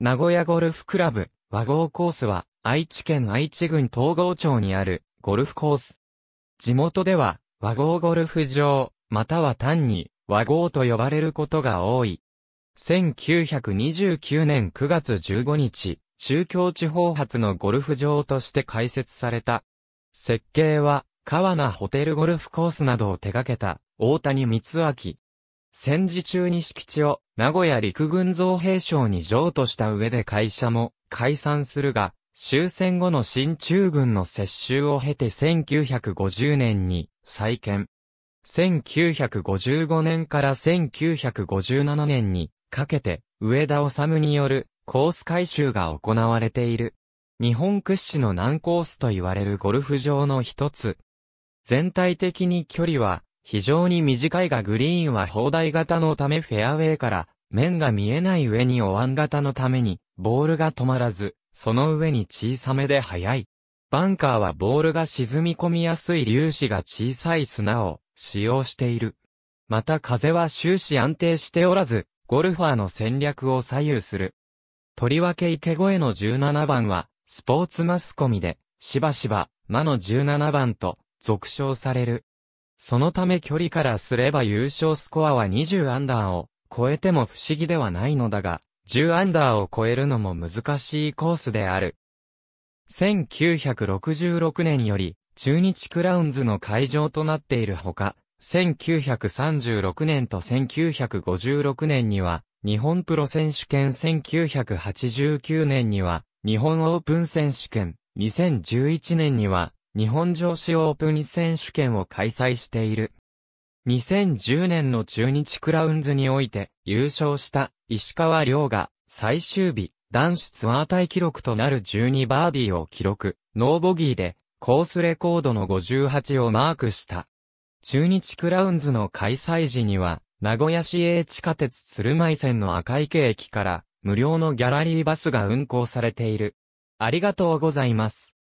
名古屋ゴルフクラブ和合コースは愛知県愛知郡東郷町にあるゴルフコース。地元では和合ゴルフ場または単に和合と呼ばれることが多い。1929年9月15日、中京地方発のゴルフ場として開設された。設計は川名ホテルゴルフコースなどを手掛けた大谷光明。戦時中に敷地を名古屋陸軍造兵省に譲渡した上で会社も解散するが、終戦後の新中軍の接収を経て1950年に再建。1955年から1957年にかけて上田治によるコース改修が行われている。日本屈指の難コースと言われるゴルフ場の一つ。全体的に距離は非常に短いがグリーンは砲台型のためフェアウェイから面が見えない上にお椀型のためにボールが止まらず、その上に小さめで速い。バンカーはボールが沈み込みやすい粒子が小さい砂を使用している。また風は終始安定しておらず、ゴルファーの戦略を左右する。とりわけ池越えの17番は、スポーツマスコミで、しばしば、魔の17番と、俗称される。そのため距離からすれば優勝スコアは20アンダーを超えても不思議ではないのだが、10アンダーを超えるのも難しいコースである。1966年より中日クラウンズの会場となっているほか、1936年と1956年には日本プロ選手権1989年には日本オープン選手権、2011年には日本女子オープン選手権を開催している。2010年の中日クラウンズにおいて優勝した石川遼が最終日男子ツアー大記録となる12バーディーを記録、ノーボギーでコースレコードの58をマークした。中日クラウンズの開催時には、名古屋市営地下鉄鶴舞線の赤池駅から無料のギャラリーバスが運行されている。ありがとうございます。